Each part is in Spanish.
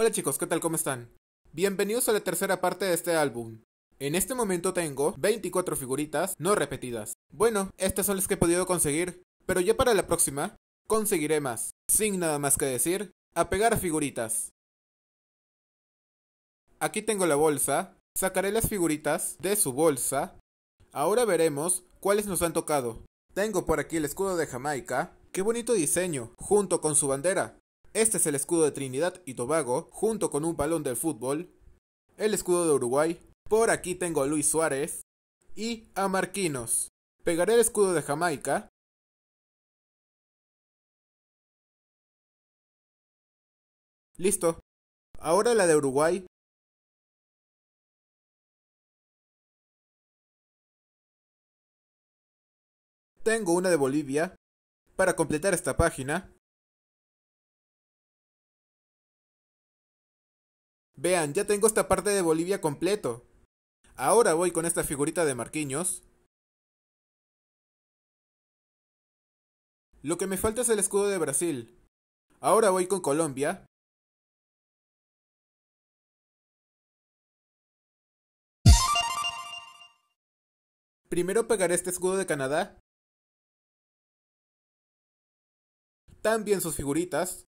Hola chicos, ¿qué tal? ¿Cómo están? Bienvenidos a la tercera parte de este álbum. En este momento tengo 24 figuritas no repetidas. Bueno, estas son las que he podido conseguir, pero ya para la próxima conseguiré más. Sin nada más que decir, a pegar figuritas. Aquí tengo la bolsa, sacaré las figuritas de su bolsa. Ahora veremos cuáles nos han tocado. Tengo por aquí el escudo de Jamaica, qué bonito diseño, junto con su bandera. Este es el escudo de Trinidad y Tobago, junto con un balón del fútbol. El escudo de Uruguay. Por aquí tengo a Luis Suárez. Y a Marquinos. Pegaré el escudo de Jamaica. Listo. Ahora la de Uruguay. Tengo una de Bolivia. Para completar esta página, Vean, ya tengo esta parte de Bolivia completo. Ahora voy con esta figurita de Marquiños Lo que me falta es el escudo de Brasil. Ahora voy con Colombia. Primero pegaré este escudo de Canadá. También sus figuritas.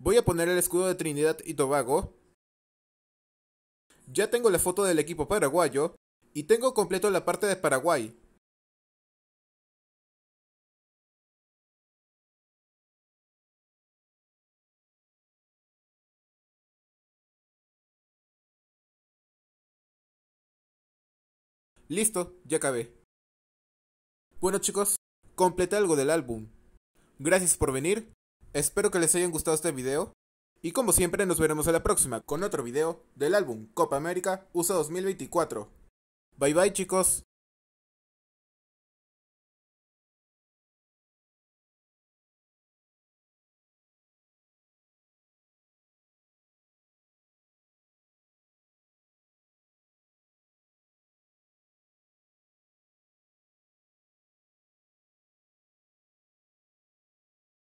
Voy a poner el escudo de Trinidad y Tobago. Ya tengo la foto del equipo paraguayo y tengo completo la parte de Paraguay. Listo, ya acabé. Bueno chicos, completé algo del álbum. Gracias por venir Espero que les haya gustado este video. Y como siempre nos veremos a la próxima con otro video del álbum Copa América USA 2024. Bye bye chicos.